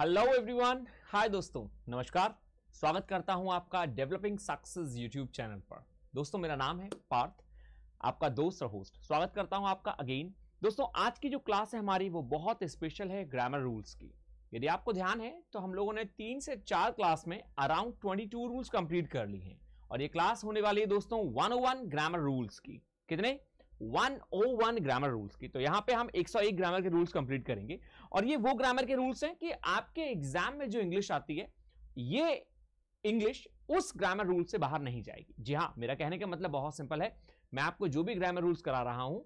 Hello everyone hi दोस्तों नमस्कार स्वागत करता हूं आपका डेवलपिंग सक्सेस यूट्यूब चैनल पर दोस्तों मेरा नाम है पार्थ आपका दोस्त और होस्ट स्वागत करता हूं आपका अगेन दोस्तों आज की जो क्लास है हमारी वो बहुत स्पेशल है ग्रामर रूल्स की यदि आपको ध्यान है तो हम लोगों ने तीन से चार क्लास में around twenty two rules complete कर ली हैं और ये क्लास होने वाली है दोस्तों वन ग्रामर रूल्स की कितने 101 ग्रामर रूल्स की तो यहां पे हम 101 ग्रामर के रूल्स कंप्लीट करेंगे और ये वो ग्रामर के रूल्स हैं कि आपके एग्जाम में जो इंग्लिश आती है ये इंग्लिश उस ग्रामर रूल से बाहर नहीं जाएगी जी हाँ मेरा कहने का मतलब बहुत सिंपल है मैं आपको जो भी ग्रामर रूल्स करा रहा हूं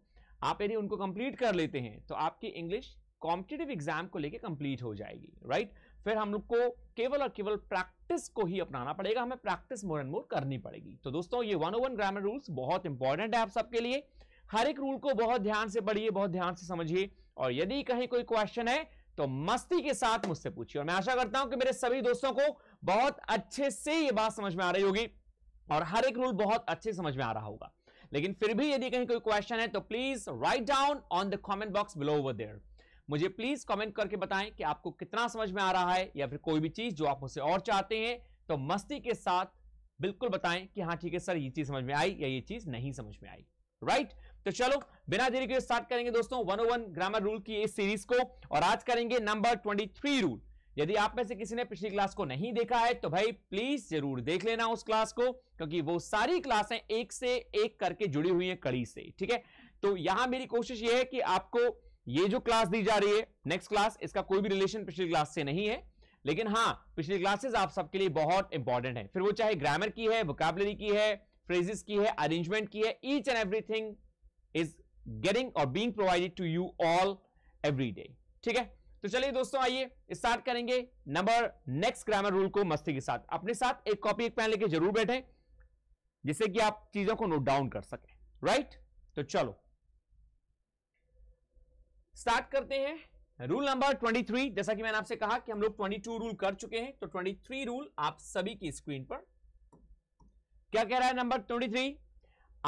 आप यदि उनको कंप्लीट कर लेते हैं तो आपकी इंग्लिश कॉम्पिटेटिव एग्जाम को लेकर कंप्लीट हो जाएगी राइट फिर हम लोग को केवल और केवल प्रैक्टिस को ही अपनाना पड़ेगा हमें प्रैक्टिस मोर एंड मोर करनी पड़ेगी तो दोस्तों ये 101 ग्रामर रूल्स बहुत इंपॉर्टेंट है आप सबके लिए हर एक रूल को बहुत ध्यान से पढ़िए बहुत ध्यान से समझिए और यदि कहीं कोई क्वेश्चन है तो मस्ती के साथ मुझसे पूछिए और मैं आशा करता हूं कि मेरे सभी दोस्तों को बहुत अच्छे से ये बात समझ में आ रही होगी और हर एक रूल बहुत अच्छे समझ में आ रहा होगा लेकिन फिर भी यदि कहीं कोई क्वेश्चन है तो please write down on the comment box below over there मुझे प्लीज कमेंट करके बताएं कि आपको कितना समझ में आ रहा है या फिर कोई भी चीज जो आप मुझसे और चाहते हैं तो मस्ती के साथ बिल्कुल बताएं कि हाँ ठीक है सर ये चीज समझ में आई या ये चीज नहीं समझ में आई राइट right? तो चलो बिना देरी के स्टार्ट करेंगे दोस्तों 101 ग्रामर रूल की इस सीरीज को और आज करेंगे नंबर 23 रूल यदि आप में से किसी ने पिछली क्लास को नहीं देखा है तो भाई प्लीज जरूर देख लेना उस क्लास को क्योंकि वो सारी क्लासें एक से एक करके जुड़ी हुई हैं कड़ी से ठीक है तो यहां मेरी कोशिश ये है कि आपको ये जो क्लास दी जा रही है नेक्स्ट क्लास इसका कोई भी रिलेशन पिछली क्लास से नहीं है लेकिन हाँ पिछली क्लासेस आप सबके लिए बहुत इंपॉर्टेंट है फिर वो चाहे ग्रामर की है वोकेबलरी की है फ्रेजेस की है अरेंजमेंट की है each and everything is getting और being provided to you all every day ठीक है तो चलिए दोस्तों आइए स्टार्ट करेंगे नंबर नेक्स्ट ग्रामर रूल को मस्ती के साथ अपने साथ एक कॉपी एक पेन लेके जरूर बैठे जिससे कि आप चीजों को नोट डाउन कर सके राइट तो चलो स्टार्ट करते हैं रूल नंबर 23 जैसा कि मैंने आपसे कहा कि हम लोग 22 रूल कर चुके हैं तो 23 रूल आप सभी की स्क्रीन पर क्या कह रहा है नंबर 23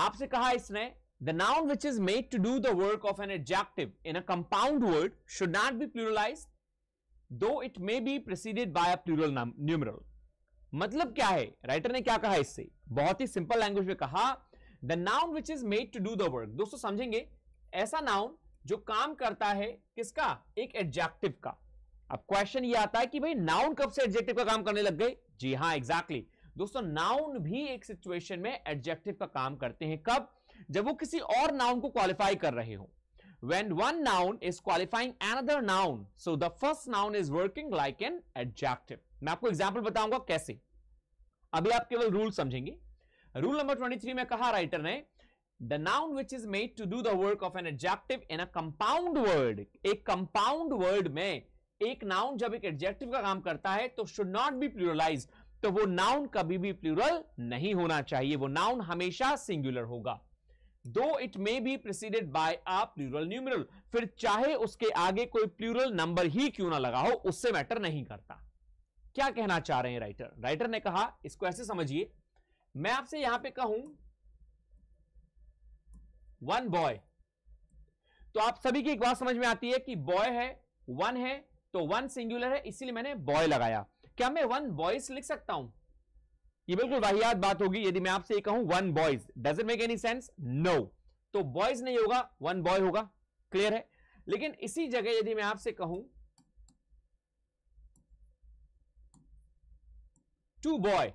आपसे कहा इसने The noun which is made to do the work of an adjective in a compound word should not be pluralized, though it may be preceded by a plural numeral. मतलब क्या है राइटर ने क्या कहा इससे बहुत ही सिंपल लैंग्वेज में कहा the noun which is made to do the work दोस्तों समझेंगे ऐसा नाउन जो काम करता है किसका एक एडजेक्टिव का अब क्वेश्चन ये आता है कि भाई नाउन कब से एडजेक्टिव का काम करने लग गए जी हाँ एग्जैक्टली exactly. दोस्तों नाउन भी एक सिचुएशन में एडजेक्टिव का काम करते हैं कब जब वो किसी और नाउन को क्वालिफाई कर रहे हो when one noun is qualifying another noun so the first noun is working like an adjective मैं आपको एग्जाम्पल बताऊंगा कैसे अभी आप केवल रूल समझेंगे रूल नंबर थ्री में कहा राइटर ने the noun which is made to do the work of an adjective in a compound word एक कंपाउंड वर्ड में एक नाउन जब एक एडजेक्टिव का काम करता है तो शुड नॉट बी प्लूरलाइज तो वो नाउन कभी भी प्लूरल नहीं होना चाहिए वो नाउन हमेशा सिंगुलर होगा though it may be preceded by a plural numeral फिर चाहे उसके आगे कोई प्लूरल नंबर ही क्यों ना लगा हो उससे मैटर नहीं करता क्या कहना चाह रहे हैं राइटर राइटर ने कहा इसको ऐसे समझिए मैं आपसे यहां पे कहूं वन बॉय तो आप सभी की एक बात समझ में आती है कि बॉय है वन है तो वन सिंगुलर है इसीलिए मैंने बॉय लगाया क्या मैं वन बॉयस लिख सकता हूं ये बिल्कुल वाहियात बात होगी यदि मैं आपसे कहूं one boys does it make any sense no तो बॉयज नहीं होगा वन बॉय होगा क्लियर है लेकिन इसी जगह यदि मैं आपसे कहूं two boy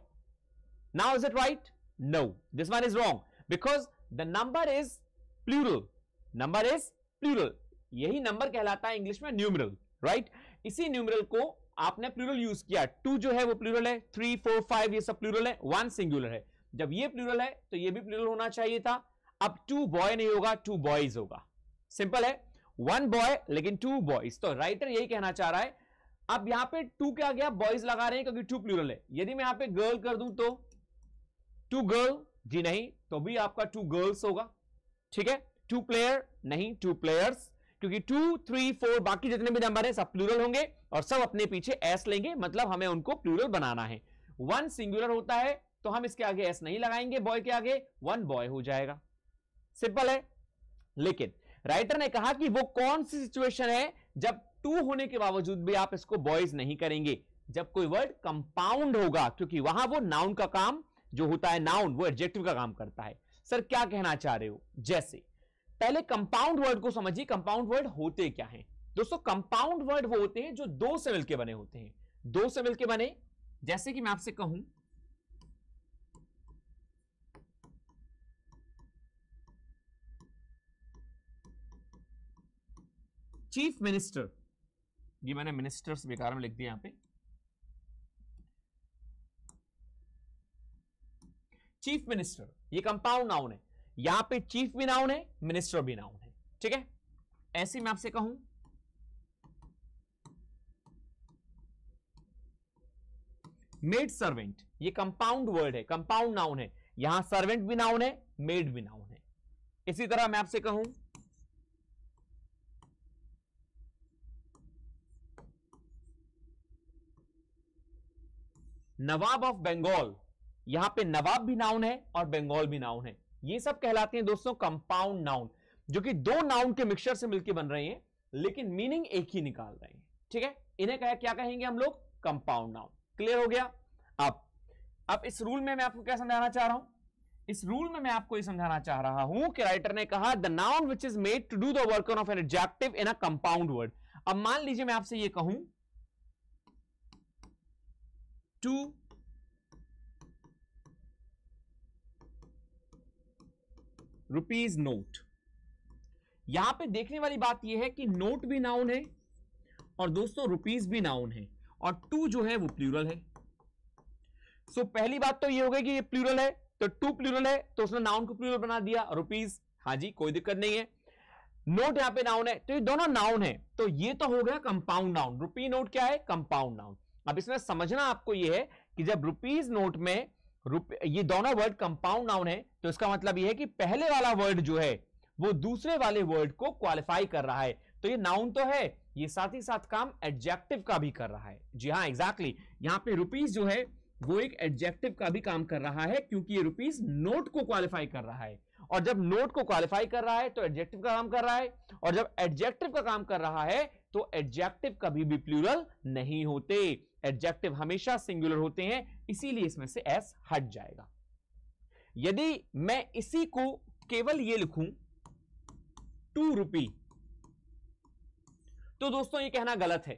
now is it right no this one is wrong because the number is plural number is plural यही नंबर कहलाता है इंग्लिश में न्यूमरल राइट right? इसी न्यूमरल को आपने प्लूरल यूज किया टू जो है वो प्लूरल है थ्री फोर फाइव ये सब प्लूरल है वन सिंगुलर है जब ये प्लूरल है तो ये भी प्लूरल होना चाहिए था अब टू बॉय नहीं होगा टू बॉयज होगा सिंपल है वन बॉय लेकिन टू बॉयज तो राइटर यही कहना चाह रहा है अब यहां पे टू क्या गया बॉयज लगा रहे हैं क्योंकि टू प्लूरल है यदि मैं यहां पे गर्ल कर दूं तो टू गर्ल जी नहीं तो भी आपका टू गर्ल्स होगा ठीक है टू प्लेयर नहीं टू प्लेयर्स क्योंकि टू थ्री फोर बाकी जितने भी नंबर है सब प्लूरल होंगे और सब अपने पीछे एस लेंगे मतलब हमें उनको प्लूरल बनाना है वन सिंगुलर होता है तो हम इसके आगे एस नहीं लगाएंगे बॉय के आगे वन बॉय हो जाएगा सिंपल है लेकिन राइटर ने कहा कि वो कौन सी सिचुएशन है जब टू होने के बावजूद भी आप इसको बॉयज नहीं करेंगे जब कोई वर्ड कंपाउंड होगा क्योंकि वहां वो नाउन का काम जो होता है नाउन वो एडजेक्टिव का काम करता है सर क्या कहना चाह रहे हो जैसे पहले कंपाउंड वर्ड को समझिए कंपाउंड वर्ड होते क्या हैं दोस्तों कंपाउंड वर्ड वो होते हैं जो दो से मिलकर बने होते हैं दो से मिलकर बने जैसे कि मैं आपसे कहूं चीफ मिनिस्टर ये मैंने मिनिस्टर्स बेकार में लिख दिया यहां पे चीफ मिनिस्टर ये कंपाउंड नाउन है यहां पे चीफ भी नाउन है मिनिस्टर भी नाउन है ठीक है ऐसे मैं आपसे कहूं मेड सर्वेंट ये कंपाउंड वर्ड है कंपाउंड नाउन है यहां सर्वेंट भी नाउन है मेड भी नाउन है इसी तरह मैं आपसे कहूं नवाब ऑफ बंगाल यहां पे नवाब भी नाउन है और बंगाल भी नाउन है ये सब कहलाते हैं दोस्तों कंपाउंड नाउन जो कि दो नाउन के मिक्सचर से मिलकर बन रहे हैं लेकिन मीनिंग एक ही निकाल रहे हैं ठीक है इन्हें कह, क्या कहेंगे हम लोग कंपाउंड नाउन क्लियर हो गया अब अब इस रूल में मैं आपको क्या समझाना चाह रहा हूं इस रूल में मैं आपको ये समझाना चाह रहा हूं कि राइटर ने कहा the noun which is made to do the work of an adjective in a compound word अब मान लीजिए मैं आपसे ये कहूं टू रुपीज नोट यहां पे देखने वाली बात यह है कि नोट भी नाउन है और दोस्तों रुपीज भी नाउन है और टू जो है वो प्लूरल है सो so, पहली बात तो ये हो गई कि ये प्लूरल है तो टू प्लूरल है तो उसने नाउन को प्लूरल बना दिया रुपीज हाँ जी कोई दिक्कत नहीं है नोट यहां पे नाउन है तो ये दोनों नाउन है तो ये तो हो गया कंपाउंड नाउन रुपी नोट क्या है कंपाउंड नाउन अब इसमें समझना आपको ये है कि जब रुपीज नोट में ये दोनों वर्ड कंपाउंड नाउन है तो इसका मतलब यह है कि पहले वाला वर्ड जो है वो दूसरे वाले वर्ड को क्वालिफाई कर रहा है तो ये नाउन तो है ये साथ ही साथ काम एडजेक्टिव का भी कर रहा है जी हाँ एग्जैक्टली exactly. यहां पे रुपीज जो है वो एक एडजेक्टिव का भी काम कर रहा है क्योंकि ये रुपीज नोट को क्वालिफाई कर रहा है और जब नोट को क्वालिफाई कर रहा है तो एडजेक्टिव का काम कर रहा है और जब एडजेक्टिव का काम कर रहा है तो एडजेक्टिव कभी भी प्लूरल नहीं होते एडजेक्टिव हमेशा सिंगुलर होते हैं इसीलिए इसमें से एस हट जाएगा यदि मैं इसी को केवल ये लिखूं टू रुपी तो दोस्तों ये कहना गलत है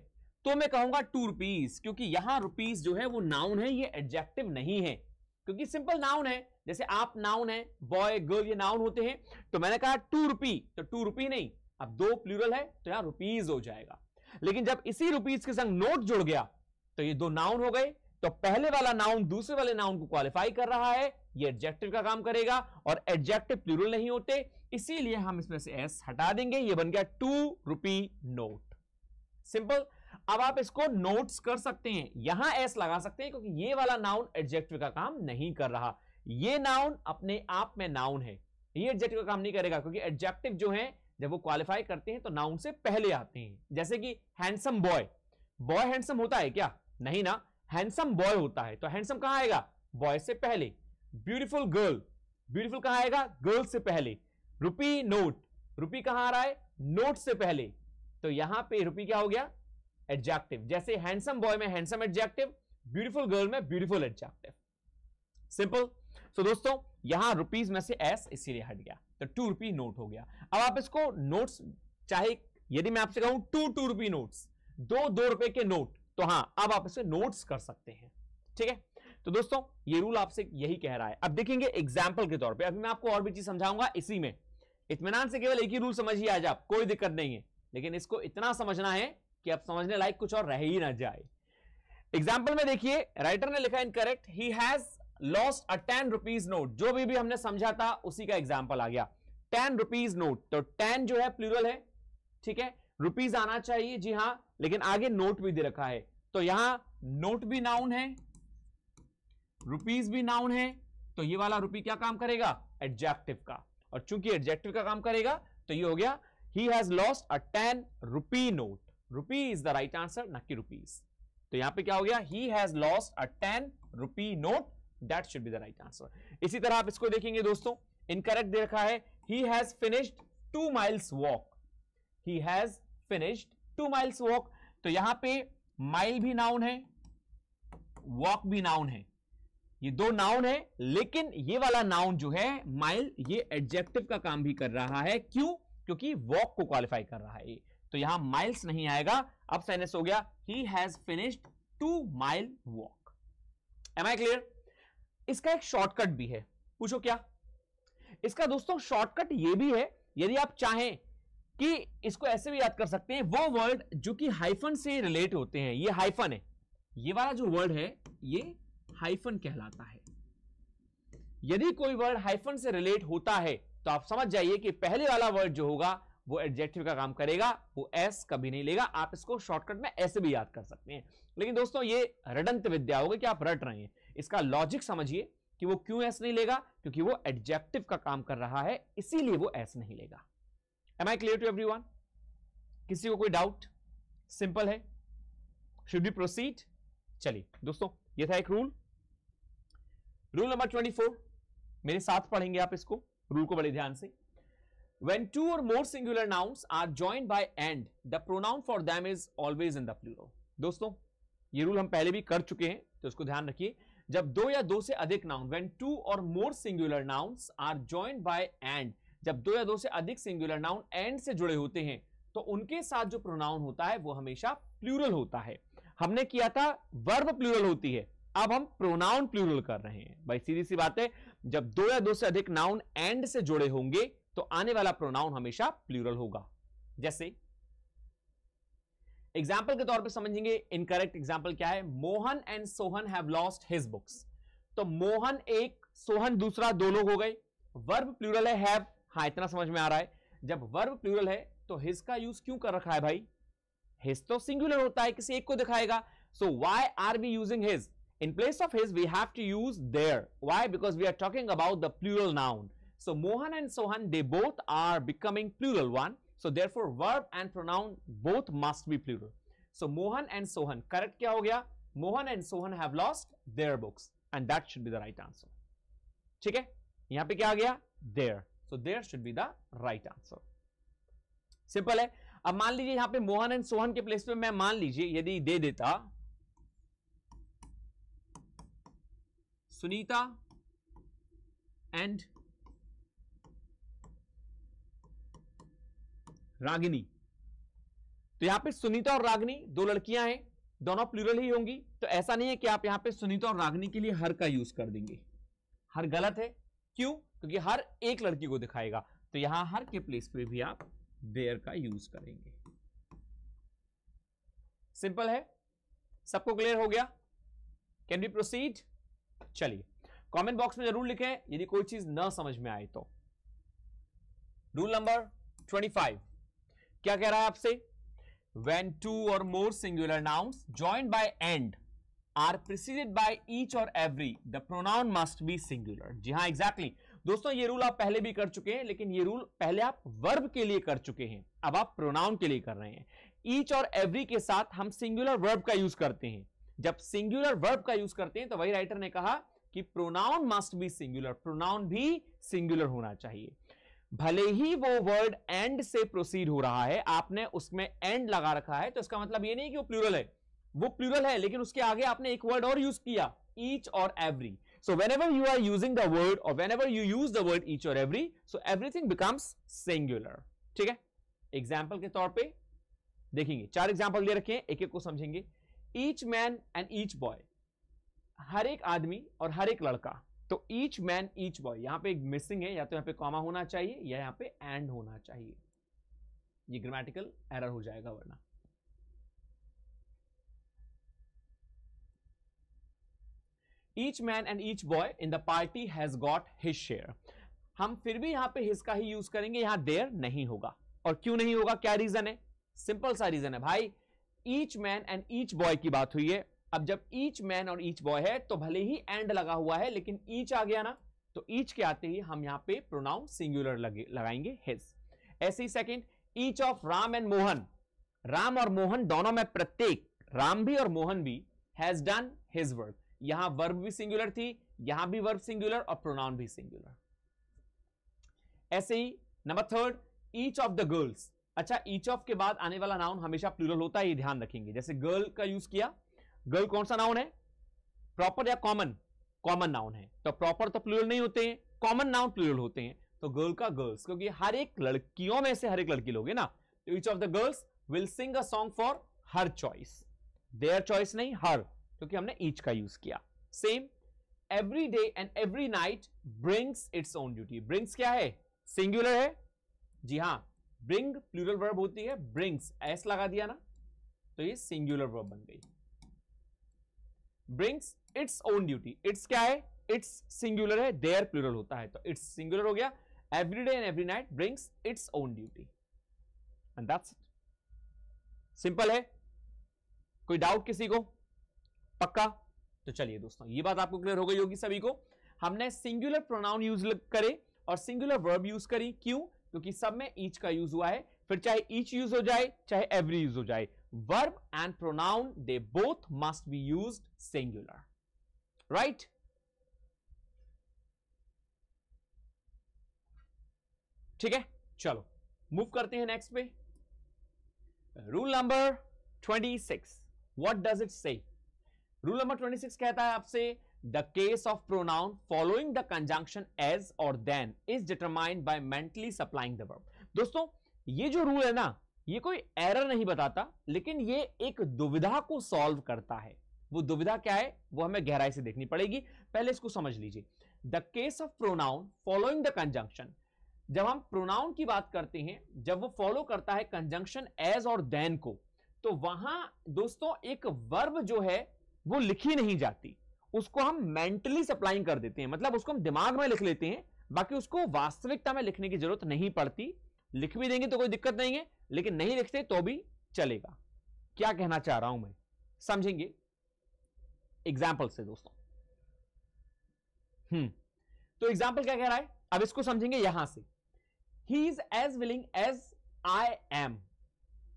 तो मैं कहूंगा टू रुपीज क्योंकि यहां रुपीज जो है वो नाउन है ये एडजेक्टिव नहीं है क्योंकि सिंपल नाउन है जैसे आप नाउन है बॉय गर्ल ये नाउन होते हैं तो मैंने कहा टू रुपी तो टू रुपी नहीं अब दो प्लूरल है तो यहां रुपीज हो जाएगा लेकिन जब इसी रुपीज के संग नोट जुड़ गया तो ये दो नाउन हो गए तो पहले वाला नाउन दूसरे वाले नाउन को क्वालिफाई कर रहा है ये एडजेक्टिव का काम करेगा और एडजेक्टिव प्लूरल नहीं होते इसीलिए हम इसमें से एस हटा देंगे ये बन गया टू रुपी नोट सिंपल अब आप इसको नोट्स कर सकते हैं यहां एस लगा सकते हैं क्योंकि ये वाला नाउन एडजेक्टिव का काम नहीं कर रहा ये नाउन अपने आप में नाउन है ये एडजेक्टिव का काम नहीं करेगा क्योंकि एडजेक्टिव जो है जब वो क्वालिफाई करते हैं तो नाउन से पहले आते हैं जैसे कि हैंडसम बॉय बॉय हैंडसम होता है क्या नहीं ना हैंडसम बॉय होता है तो हैंडसम कहां आएगा बॉय से पहले ब्यूटीफुल गर्ल ब्यूटीफुल कहां आएगा गर्ल से पहले रुपी नोट रुपी कहां आ रहा है नोट से पहले तो यहां पे रुपी क्या हो गया एडजेक्टिव जैसे हैंडसम बॉय में हैंडसम एडजेक्टिव ब्यूटीफुल गर्ल में ब्यूटीफुल एडजेक्टिव सिंपल सो दोस्तों यहां रुपीज में से एस इसीलिए हट गया तो टू रुपी नोट हो गया अब आप इसको नोट्स चाहे यदि मैं आपसे कहूं टू टू रुपी नोट्स दो दो रुपए के नोट तो हाँ अब आप इसे नोट्स कर सकते हैं ठीक है तो दोस्तों ये रूल आपसे यही कह रहा है अब देखेंगे एग्जाम्पल के तौर पर अभी मैं आपको और भी चीज समझाऊंगा इसी में इतमान से केवल एक ही रूल समझिए आज आप कोई दिक्कत नहीं है लेकिन इसको इतना समझना है कि आप समझने लायक कुछ और रह ही ना जाए एग्जाम्पल में देखिए राइटर ने लिखा इनकरेक्ट ही has lost a ten rupees note जो भी, भी हमने समझा था उसी का एग्जाम्पल आ गया टेन रुपीज नोट तो टेन जो है प्लूरल है ठीक है रुपीज आना चाहिए जी हाँ लेकिन आगे नोट भी दे रखा है तो यहां नोट भी नाउन है रुपीज भी नाउन है तो ये वाला रुपी क्या काम करेगा एडजेक्टिव का और चूंकि एडजेक्टिव का काम करेगा तो ये हो गया he has lost a ten rupee note rupee is the right answer ना कि रुपीज तो यहां पे क्या हो गया he has lost a ten rupee note that should be the right answer इसी तरह आप इसको देखेंगे दोस्तों इनकरेक्ट दे रखा है he has finished two miles walk he has finished two miles walk तो यहां पे माइल भी नाउन है वॉक भी नाउन है ये दो नाउन है लेकिन ये वाला नाउन जो है माइल ये एडजेक्टिव का काम भी कर रहा है क्यों क्योंकि वॉक को क्वालिफाई कर रहा है तो यहां माइल्स नहीं आएगा अब साइनस हो गया he has finished two mile walk am I clear इसका एक शॉर्टकट भी है पूछो क्या इसका दोस्तों शॉर्टकट ये भी है यदि आप चाहें कि इसको ऐसे भी याद कर सकते हैं वो वर्ड जो कि हाइफन से रिलेट होते हैं ये हाइफन है ये वाला जो वर्ड है ये हाइफन कहलाता है यदि कोई वर्ड हाइफन से रिलेट होता है तो आप समझ जाइए कि पहले वाला वर्ड जो होगा वो एडजेक्टिव का काम करेगा वो एस कभी नहीं लेगा आप इसको शॉर्टकट में ऐसे भी याद कर सकते हैं लेकिन दोस्तों ये रडंत विद्या होगी कि आप रट रहे हैं इसका लॉजिक समझिए कि वो क्यों एस नहीं लेगा क्योंकि वो एडजेक्टिव का काम कर रहा है इसीलिए वो एस नहीं लेगा am I clear to every one किसी को कोई डाउट सिंपल है शुड बी प्रोसीड चलिए दोस्तों ये था एक rule rule number twenty four मेरे साथ पढ़ेंगे आप इसको रूल को बड़े ध्यान से when two or more singular nouns are join by and the pronoun for them is always in दूर दोस्तों ये रूल हम पहले भी कर चुके हैं तो इसको ध्यान रखिए जब दो या दो से अधिक noun when two or more singular nouns are join by and जब दो या दो से अधिक सिंगुलर नाउन एंड से जुड़े होते हैं तो उनके साथ जो प्रोनाउन होता है वो हमेशा प्लूरल होता है हमने किया था वर्ब प्लूरल होती है अब हम प्रोनाउन प्लूरल कर रहे हैं भाई सीधी सी बात है जब दो या दो से अधिक नाउन एंड से जुड़े होंगे तो आने वाला प्रोनाउन हमेशा प्लूरल होगा जैसे एग्जाम्पल के तौर पर समझेंगे इनकरेक्ट एग्जाम्पल क्या है Mohan and Sohan have lost his books तो मोहन एक सोहन दूसरा दोनों हो गए वर्ब प्लूरल है हैव हाँ इतना समझ में आ रहा है जब वर्ब प्लूरल है तो हिज का यूज क्यों कर रखा है भाई हिज तो सिंगुलर होता है किसी एक को दिखाएगा so why are we using his in place of his we have to use their why because we are talking about the plural noun so Mohan and Sohan they both are becoming plural one so therefore verb and pronoun both must be plural so Mohan and Sohan correct क्या हो गया Mohan and Sohan have lost their books and that should be the right answer ठीक है यहां पे क्या आ गया their so their should be the right answer simple है अब मान लीजिए यहां पे मोहन एंड सोहन के प्लेस पे मैं मान लीजिए यदि दे देता सुनीता एंड रागिनी तो यहां पे सुनीता और रागिनी दो लड़कियां हैं दोनों प्लूरल ही होंगी तो ऐसा नहीं है कि आप यहां पे सुनीता और रागिनी के लिए हर का यूज कर देंगे हर गलत है क्यों क्योंकि हर एक लड़की को दिखाएगा तो यहां हर के प्लेस पे भी आप देयर का यूज करेंगे सिंपल है सबको क्लियर हो गया कैन बी प्रोसीड चलिए कमेंट बॉक्स में जरूर लिखें यदि कोई चीज ना समझ में आए तो रूल नंबर 25 क्या कह रहा है आपसे when two or more singular nouns join by and are preceded by each or every the pronoun must be singular जी हाँ एग्जैक्टली exactly. दोस्तों ये रूल आप पहले भी कर चुके हैं लेकिन ये रूल पहले आप वर्ब के लिए कर चुके हैं अब आप प्रोनाउन के लिए कर रहे हैं ईच और एवरी के साथ हम सिंगुलर वर्ब का यूज करते हैं जब सिंगुलर वर्ब का यूज करते हैं तो वही राइटर ने कहा कि pronoun must be singular pronoun भी सिंगुलर होना चाहिए भले ही वो वर्ड एंड से प्रोसीड हो रहा है आपने उसमें एंड लगा रखा है तो इसका मतलब ये नहीं कि वो प्लूरल है वो प्लूरल है लेकिन उसके आगे आपने एक वर्ड और यूज किया each or every so whenever you are using the word or whenever you use the word each or every so everything becomes singular ठीक है एग्जाम्पल के तौर पर देखेंगे चार एग्जाम्पल दे रखे हैं एक एक को समझेंगे each man and each boy हर एक आदमी और हर एक लड़का तो ईच मैन ईच बॉय यहां पे एक मिसिंग है या तो यहां पे कॉमा होना चाहिए या यहां पे एंड होना चाहिए ये ग्रामेटिकल एरर हो जाएगा वरना each man and each boy in the party has got his share हम फिर भी यहां पे हिज का ही यूज करेंगे यहां देयर नहीं होगा और क्यों नहीं होगा क्या रीजन है सिंपल सा रीजन है भाई each man and each boy की बात हुई है अब जब ईच मैन और ईच बॉय है तो भले ही एंड लगा हुआ है लेकिन ईच आ गया ना तो ईच के आते ही हम यहाँ पे प्रोनाउन सिंगुलर लगाएंगे हिज ऐसे ही second each of Ram and Mohan Ram और मोहन दोनों में प्रत्येक राम भी और मोहन भी हैज डन हिज वर्क यहां वर्ब भी सिंगुलर थी यहां भी वर्ब सिंगुलर और प्रोनाउन भी सिंगुलर ऐसे ही number third each of the girls अच्छा ईच ऑफ के बाद आने वाला नाउन हमेशा प्लूरल होता है ये ध्यान रखेंगे जैसे गर्ल का यूज किया गर्ल कौन सा नाउन है प्रॉपर या कॉमन कॉमन नाउन है तो प्रॉपर तो प्लूरल नहीं होते हैं कॉमन नाउन प्लूरल होते हैं तो गर्ल का गर्ल्स क्योंकि हर एक लड़कियों में से हर एक लड़की लोगे ना तो each of the girls will sing a song for her choice their choice नहीं हर क्योंकि हमने ईच का यूज किया same every day and every night brings its own duty brings क्या है सिंगुलर है जी हाँ ब्रिंग प्लूरल वर्ब होती है ब्रिंग्स एस लगा दिया ना तो ये सिंगुलर वर्ब बन गई brings its own duty its क्या है इट्स सिंगुलर है देयर प्लूरल होता है तो इट्स सिंगुलर हो गया every day and every night brings its own duty and that's simple है कोई डाउट किसी को पक्का तो चलिए दोस्तों ये बात आपको क्लियर हो गई होगी सभी को हमने सिंगुलर प्रोनाउन यूज करे और सिंगुलर वर्ब यूज करी क्यों क्योंकि सब में ईच का यूज हुआ है फिर चाहे ईच यूज हो जाए चाहे एवरी यूज हो जाए verb and pronoun they both must be use singular right ठीक है चलो मूव करते हैं नेक्स्ट पे rule number 26 what does it say rule number twenty six कहता है आपसे the case of pronoun following the conjunction as or than is determined by mentally supplying the verb दोस्तों ये जो रूल है ना ये कोई एरर नहीं बताता लेकिन ये एक दुविधा को सॉल्व करता है वो दुविधा क्या है वो हमें गहराई से देखनी पड़ेगी पहले इसको समझ लीजिए the case of pronoun following the conjunction जब हम प्रोनाउन की बात करते हैं जब वो फॉलो करता है कंजंक्शन एज और देन को तो वहां दोस्तों एक वर्ब जो है वो लिखी नहीं जाती उसको हम मेंटली सप्लाइंग कर देते हैं मतलब उसको हम दिमाग में लिख लेते हैं बाकी उसको वास्तविकता में लिखने की जरूरत नहीं पड़ती लिख भी देंगे तो कोई दिक्कत नहीं है लेकिन नहीं लिखते तो भी चलेगा क्या कहना चाह रहा हूं मैं समझेंगे एग्जाम्पल से दोस्तों हम्म तो एग्जाम्पल क्या कह रहा है अब इसको समझेंगे यहां से he is as willing as I am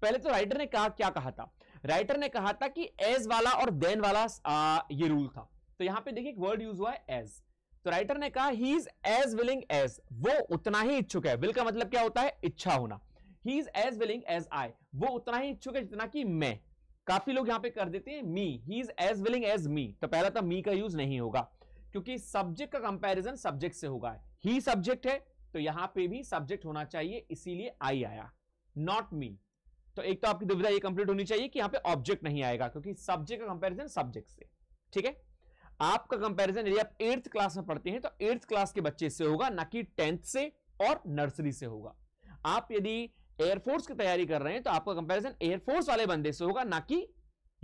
पहले तो राइटर ने कहा क्या कहा था राइटर ने कहा था कि एज वाला और देन वाला आ, ये रूल था तो यहां पे देखिए एक वर्ड यूज हुआ है एज तो राइटर ने कहा he is as willing as वो उतना ही इच्छुक है विल का मतलब क्या होता है इच्छा होना he is as willing as I वो उतना ही इच्छुक है जितना कि मैं काफी लोग यहां पे कर देते हैं me he is as willing as me तो पहला तो मी का यूज नहीं होगा क्योंकि सब्जेक्ट का कंपैरिजन सब्जेक्ट से होगा ही सब्जेक्ट है तो यहां पे भी सब्जेक्ट होना चाहिए इसीलिए आई आया नॉट मी तो एक तो आपकी दुविधा ये कंप्लीट होनी चाहिए कि यहां पे ऑब्जेक्ट नहीं आएगा क्योंकि सब्जेक्ट का कंपैरिजन सब्जेक्ट से ठीक है आपका कंपैरिजन यदि आप एट्थ क्लास में पढ़ते हैं तो एट्थ क्लास के बच्चे से होगा ना कि टेंथ से और नर्सरी से होगा आप यदि एयरफोर्स की तैयारी कर रहे हैं तो आपका कंपेरिजन एयरफोर्स वाले बंदे से होगा ना कि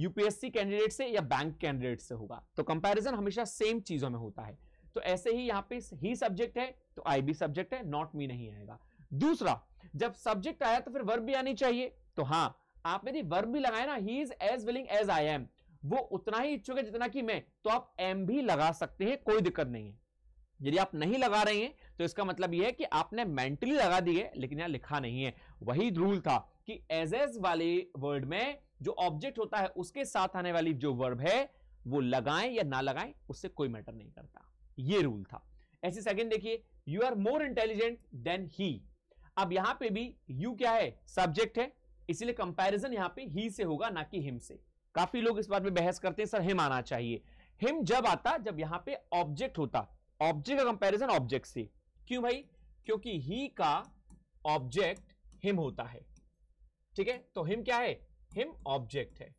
यूपीएससी कैंडिडेट से या बैंक कैंडिडेट से होगा तो कंपेरिजन हमेशा सेम चीजों में होता है तो ऐसे ही यहां पे ही सब्जेक्ट है तो आई बी सब्जेक्ट है नॉट मी नहीं आएगा दूसरा जब सब्जेक्ट आया तो फिर वर्ब भी आनी चाहिए तो हाँ आप यदि वर्ब भी लगाए ना he is as willing as I am वो उतना ही इच्छुक है जितना कि मैं तो आप एम भी लगा सकते हैं कोई दिक्कत नहीं है यदि आप नहीं लगा रहे हैं तो इसका मतलब यह है कि आपने मेंटली लगा दिए लेकिन यहां लिखा नहीं है वही रूल था कि एज एज वाले वर्ड में जो ऑब्जेक्ट होता है उसके साथ आने वाली जो वर्ब है वो लगाएं या ना लगाएं उससे कोई मैटर नहीं करता ये रूल था ऐसे सेकंड देखिए you are more intelligent than he अब यहां पे भी यू क्या है सब्जेक्ट है इसीलिए कंपैरिजन यहां पे ही से होगा ना कि हिम से काफी लोग इस बात में बहस करते हैं सर हिम आना चाहिए हिम जब आता जब यहां पे ऑब्जेक्ट होता ऑब्जेक्ट का कंपैरिजन ऑब्जेक्ट से क्यों भाई क्योंकि ही का ऑब्जेक्ट हिम होता है ठीक है तो हिम क्या है हिम ऑब्जेक्ट है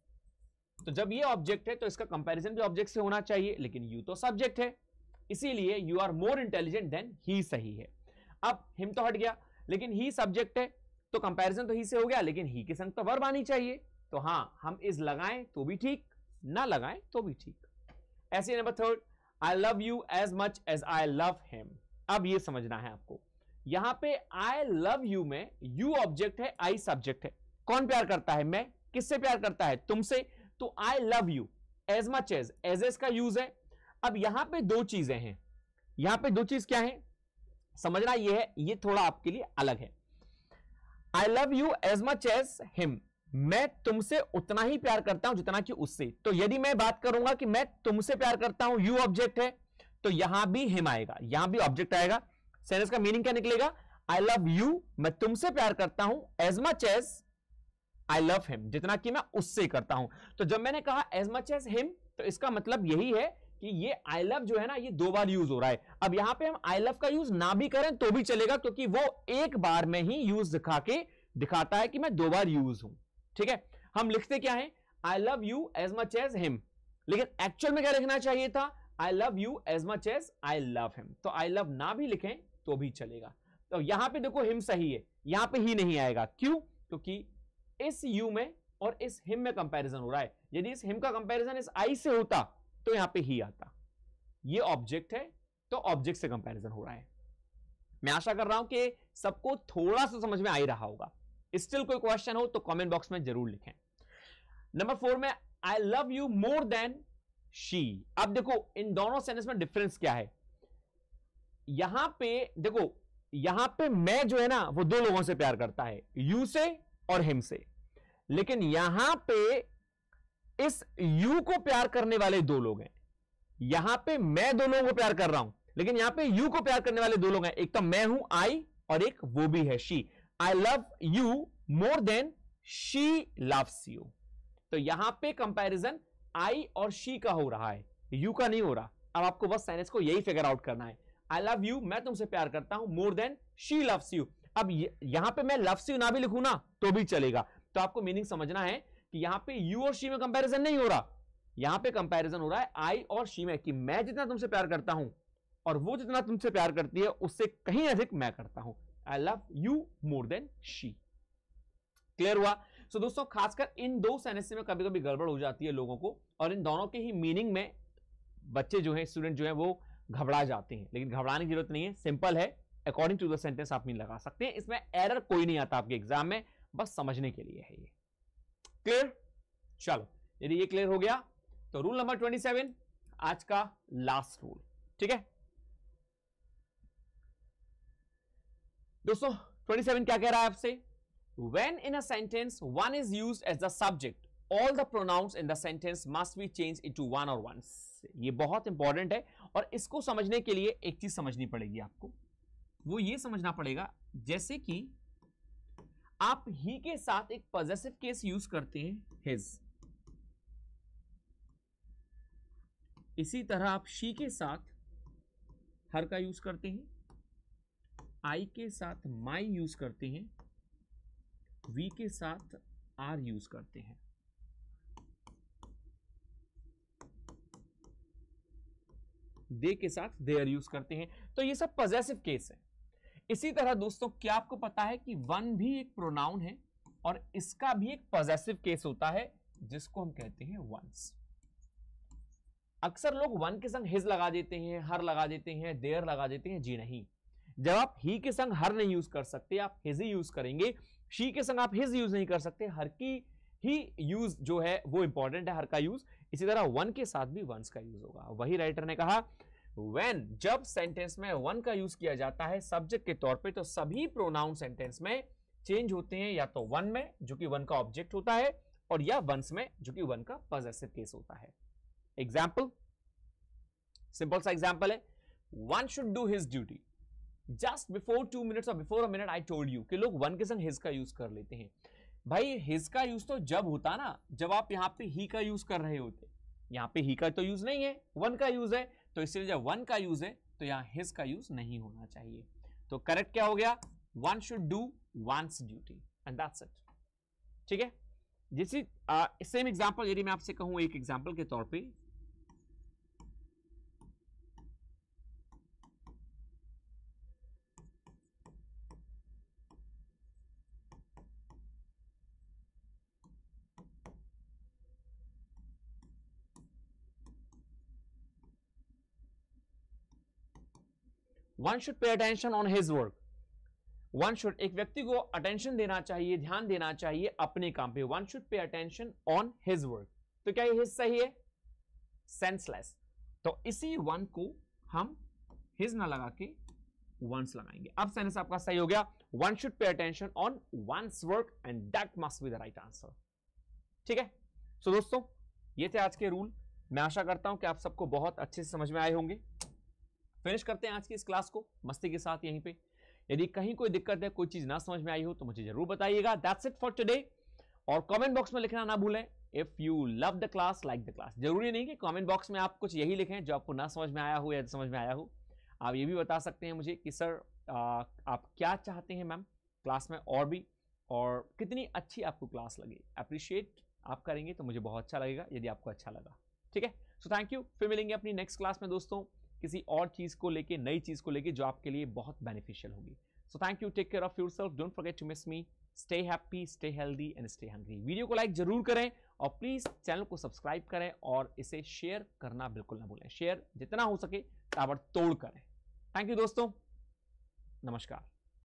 तो जब ये ऑब्जेक्ट है तो इसका कंपैरिजन भी ऑब्जेक्ट से होना चाहिए लेकिन यू तो सब्जेक्ट है इसीलिए you are more intelligent than he सही है अब हिम तो हट गया लेकिन ही सब्जेक्ट है तो कंपैरिजन तो ही से हो गया लेकिन ही के संग तो वर्ब आनी चाहिए तो हाँ हम इज लगाएं तो भी ठीक ना लगाएं तो भी ठीक ऐसे number third I love you as much as I love him अब ये समझना है आपको यहां पे आई लव यू में यू ऑब्जेक्ट है आई सब्जेक्ट है कौन प्यार करता है मैं किससे प्यार करता है तुमसे तो I love you as much as as as का यूज है अब यहां पे दो चीजें हैं यहां पे दो चीज क्या है समझना यह है ये थोड़ा आपके लिए अलग है I love you as much as him मैं तुमसे उतना ही प्यार करता हूं जितना कि उससे तो यदि मैं बात करूंगा कि मैं तुमसे प्यार करता हूं यू ऑब्जेक्ट है तो यहां भी हिम आएगा यहां भी ऑब्जेक्ट आएगा सेंटेंस का मीनिंग क्या निकलेगा आई लव यू मैं तुमसे प्यार करता हूं as much as I love him जितना कि मैं उससे करता हूं तो जब मैंने कहा एज मच एज हिम तो इसका मतलब यही है कि ये आई लव जो है ना ये दो बार यूज हो रहा है अब यहां पे हम आई लव का यूज ना भी करें तो भी चलेगा क्योंकि वो एक बार में ही यूज दिखा के दिखाता है कि मैं दो बार यूज हूं ठीक है हम लिखते क्या है I love you as much as him लेकिन एक्चुअल में क्या लिखना चाहिए था I love you as much as I love him तो आई लव ना भी लिखें तो भी चलेगा तो यहां पे देखो हिम सही है यहां पे ही नहीं आएगा क्यों क्योंकि इस यू में और इस हिम में कंपैरिजन हो रहा है यदि इस हिम का कंपैरिजन इस आई से होता तो यहां पे ही आता ये ऑब्जेक्ट है तो ऑब्जेक्ट से कंपैरिजन हो रहा है मैं आशा कर रहा हूं कि सबको थोड़ा सा समझ में आ ही रहा होगा स्टिल कोई क्वेश्चन हो तो कमेंट बॉक्स में जरूर लिखें नंबर फोर में I love you more than she अब देखो इन दोनों सेंटेंस में डिफरेंस क्या है यहां पे देखो यहां पे मैं जो है ना वो दो लोगों से प्यार करता है यू से और हिम से लेकिन यहां पे इस यू को प्यार करने वाले दो लोग हैं यहां पे मैं दो लोगों को प्यार कर रहा हूं लेकिन यहां पे यू को प्यार करने वाले दो लोग हैं एक तो मैं हूं आई और एक वो भी है she I love you more than she loves you तो यहां पे कंपैरिजन आई और शी का हो रहा है यू का नहीं हो रहा अब आपको बस साइनेस को यही फिगर आउट करना है आई लव यू मैं तुमसे प्यार करता हूं more than she loves you अब यहां पे मैं लव्स यू ना भी लिखू ना तो भी चलेगा तो आपको मीनिंग समझना है कि यहां पे यू और शी में कंपैरिजन नहीं हो रहा यहां पे कंपैरिजन हो रहा है आई और शी में कि मैं जितना तुमसे प्यार करता हूं और वो जितना तुमसे प्यार करती है उससे कहीं अधिक मैं करता हूं I love you more than she clear हुआ सो so, दोस्तों खासकर इन दो सेंटेंस में कभी कभी गड़बड़ हो जाती है लोगों को और इन दोनों के ही मीनिंग में बच्चे जो है स्टूडेंट जो है वो घबरा जाते हैं लेकिन घबराने की जरूरत नहीं है सिंपल है अकॉर्डिंग टू द सेंटेंस आप मीन लगा सकते हैं इसमें एरर कोई नहीं आता आपके एग्जाम में बस समझने के लिए है ये क्लियर चलो यदि ये क्लियर हो गया तो रूल नंबर ट्वेंटी सेवन आज का लास्ट रूल ठीक है दोस्तों ट्वेंटी सेवन क्या कह रहा है आपसे when in a sentence one is use as the subject all the pronouns in the sentence must be change into one or one ये बहुत इंपॉर्टेंट है और इसको समझने के लिए एक चीज समझनी पड़ेगी आपको वो ये समझना पड़ेगा जैसे कि आप ही के साथ एक पॉजेसिव केस यूज करते हैं हिज इसी तरह आप शी के साथ हर का यूज करते हैं आई के साथ माई यूज करते हैं वी के साथ आर यूज करते हैं दे के साथ देयर यूज करते हैं तो ये सब पॉजेसिव केस है इसी तरह दोस्तों क्या आपको पता है कि वन भी एक प्रोनाउन है और इसका भी एक पॉजेसिव केस होता है जिसको हम कहते हैं वंस अक्सर लोग वन के संग हिज लगा देते हैं हर लगा देते हैं देर लगा देते हैं जी नहीं जब आप ही के संग हर नहीं यूज कर सकते आप हिज ही यूज करेंगे शी के संग आप हिज यूज नहीं कर सकते हर की ही यूज जो है वो इंपॉर्टेंट है हर का यूज इसी तरह वन के साथ भी वंस का यूज होगा वही राइटर ने कहा वेन जब सेंटेंस में वन का यूज किया जाता है सब्जेक्ट के तौर पे तो सभी प्रोनाउन सेंटेंस में चेंज होते हैं या तो वन में जो कि वन का ऑब्जेक्ट होता है और या वंस में जो कि वन का पॉजेसिव केस होता है एग्जाम्पल सिंपल सा एग्जाम्पल है one should do his duty just before two minute और before a minute I told you कि लोग वन के संग हिज का यूज कर लेते हैं भाई हिज का यूज तो जब होता ना जब आप यहाँ पे ही का यूज कर रहे होते यहाँ पे ही का तो यूज नहीं है वन का यूज है तो इसलिए जब वन का यूज है तो यहाँ हिज का यूज नहीं होना चाहिए तो करेक्ट क्या हो गया one should do one's duty and that's it ठीक है जैसे सेम एग्जांपल यदि मैं आपसे कहूं एक एग्जांपल के तौर पे one should pay attention on his work one should एक व्यक्ति को अटेंशन देना चाहिए ध्यान देना चाहिए अपने काम पे one should pay attention on his work तो क्या ये हिज सही है सेंसलेस तो इसी वन को हम हिज ना लगा के वंस लगाएंगे अब सेंस आपका सही हो गया one should pay attention on one's work and that must be the right answer ठीक है सो so, दोस्तों ये थे आज के रूल मैं आशा करता हूं कि आप सबको बहुत अच्छे से समझ में आए होंगे फिनिश करते हैं आज की इस क्लास को मस्ती के साथ यहीं पे यदि कहीं कोई दिक्कत है कोई चीज ना समझ में आई हो तो मुझे जरूर बताइएगा दैट्स इट फॉर टुडे और कमेंट बॉक्स में लिखना ना भूलें if you love the class like the class जरूरी नहीं कि कमेंट बॉक्स में आप कुछ यही लिखें जो आपको ना समझ में आया हो या समझ में आया हो आप ये भी बता सकते हैं मुझे कि सर आ, आप क्या चाहते हैं मैम क्लास में और भी और कितनी अच्छी आपको क्लास लगी अप्रिशिएट आप करेंगे तो मुझे बहुत अच्छा लगेगा यदि आपको अच्छा लगा ठीक है सो थैंक यू फिर मिलेंगे अपनी नेक्स्ट क्लास में दोस्तों किसी और चीज़ को लेके नई चीज़ को लेके जो आपके लिए बहुत बेनिफिशियल होगी so thank you take care of yourself don't forget to miss me stay happy stay healthy and stay hungry video को लाइक जरूर करें और प्लीज़ चैनल को सब्सक्राइब करें और इसे शेयर करना बिल्कुल ना भूलें शेयर जितना हो सके तोड़ करें थैंक यू दोस्तों नमस्कार